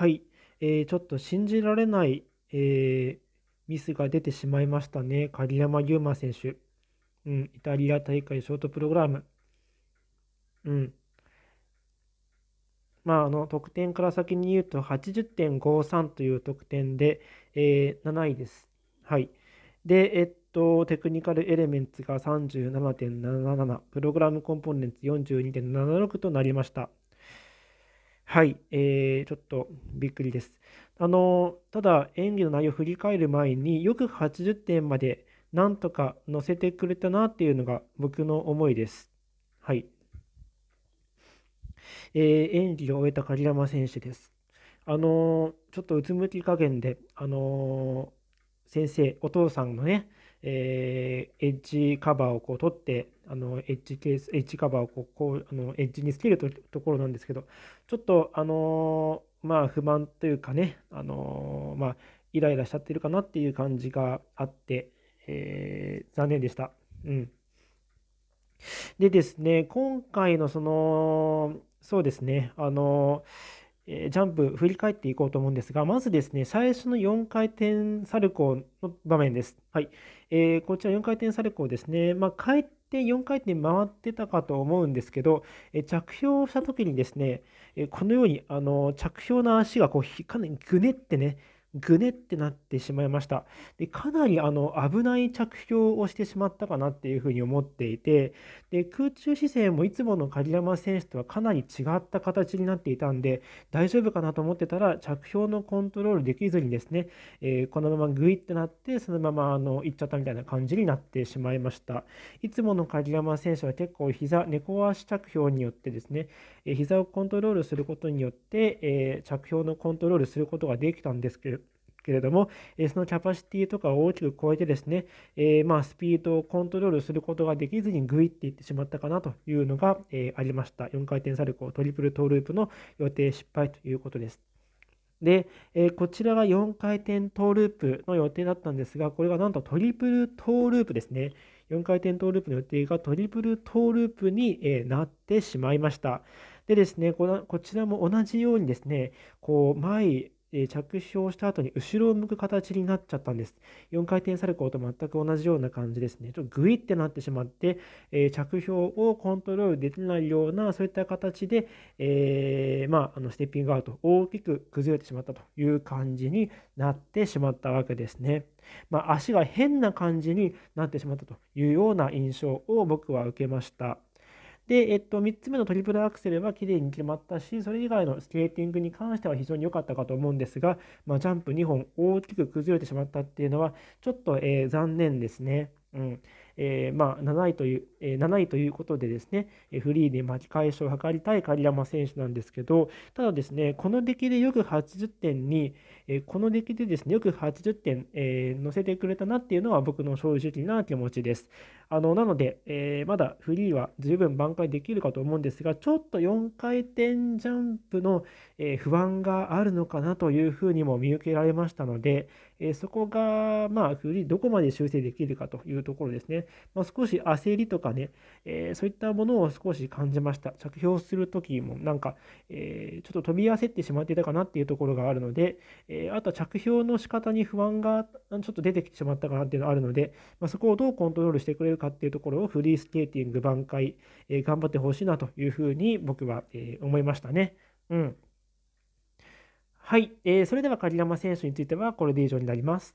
はい、えー、ちょっと信じられない、えー、ミスが出てしまいましたね、鍵山優真選手、うん、イタリア大会ショートプログラム。うんまあ、あの得点から先に言うと80.53という得点で、えー、7位です。はい、で、えっと、テクニカルエレメンツが37.77、プログラムコンポーネンツ42.76となりました。はい、えー、ちょっとびっくりです。あのただ、演技の内容を振り返る前によく80点までなんとか載せてくれたなっていうのが僕の思いです。はい。えー、演技を終えた鍵山選手です。あのちょっとうつむき加減で、あの先生、お父さんのね、えー、エッジカバーをこう取ってあのエッジケースエッジカバーをこうこうあのエッジにつけるところなんですけどちょっとあのー、まあ不満というかねあのー、まあイライラしちゃってるかなっていう感じがあって、え残念でした。うん、でですね今回のそのそうですねあのージャンプ振り返っていこうと思うんですが、まずですね、最初の4回転サルコーの場面です。はい。えー、こちら4回転サルコーですね。まあ、回転、4回転回ってたかと思うんですけど、え着氷した時にですね、えこのように、あの、着氷の足がこう、かなりぐねってね、ぐねってなってしまいました。で、かなりあの危ない着氷をしてしまったかなっていうふうに思っていて、で、空中姿勢もいつもの鍵山選手とはかなり違った形になっていたんで、大丈夫かなと思ってたら、着氷のコントロールできずにですね、えー、このままグイってなって、そのままあの行っちゃったみたいな感じになってしまいました。いつもの鍵山選手は結構膝、猫足着氷によってですね、えー、膝をコントロールすることによって、えー、着氷のコントロールすることができたんですけれどけれども、えそのキャパシティとかを大きく超えてですね、えまあ、スピードをコントロールすることができずにグイっていってしまったかなというのが、えありました。4回転サルコートリプルトーループの予定失敗ということです。で、えー、こちらが4回転トーループの予定だったんですが、これがなんとトリプルトーループですね。4回転トーループの予定がトリプルトーループに、えなってしまいました。でですね、こちらも同じようにですね、こう前、え着氷した後に後ろを向く形になっちゃったんです。4回転サルコーと全く同じような感じですね。ちょっとグイってなってしまって、えー、着氷をコントロールできないような、そういった形で、えー、まあ、あのステッピングアウト、大きく崩れてしまったという感じになってしまったわけですね。まあ、足が変な感じになってしまったというような印象を僕は受けました。で、えっと、3つ目のトリプルアクセルは綺麗に決まったし、それ以外のスケーティングに関しては非常に良かったかと思うんですが、まあ、ジャンプ2本大きく崩れてしまったっていうのは、ちょっと、えー、残念ですね。うん。えー、まあ、7位という、え7位ということでですね、フリーで巻き返しを図りたい狩山選手なんですけど、ただですね、この出来でよく80点に、えこの出来でですね、よく80点、えー、乗せてくれたなっていうのは僕の正直な気持ちです。あの、なので、えまだフリーは十分挽回できるかと思うんですが、ちょっと4回転ジャンプの、え不安があるのかなというふうにも見受けられましたので、えそこが、まあ、よりどこまで修正できるかというところですね。まあ、少し焦りとかね、えそういったものを少し感じました。着氷するときも、なんか、えちょっと飛び焦ってしまっていたかなっていうところがあるので、えあとは着氷の仕方に不安がちょっと出てきてしまったかなっていうのがあるので、まあ、そこをどうコントロールしてくれるかっていうところをフリースケーティング挽回、え頑張ってほしいなというふうに僕は、え思いましたね。うん。はい、えー、それではカリラマ選手についてはこれで以上になります。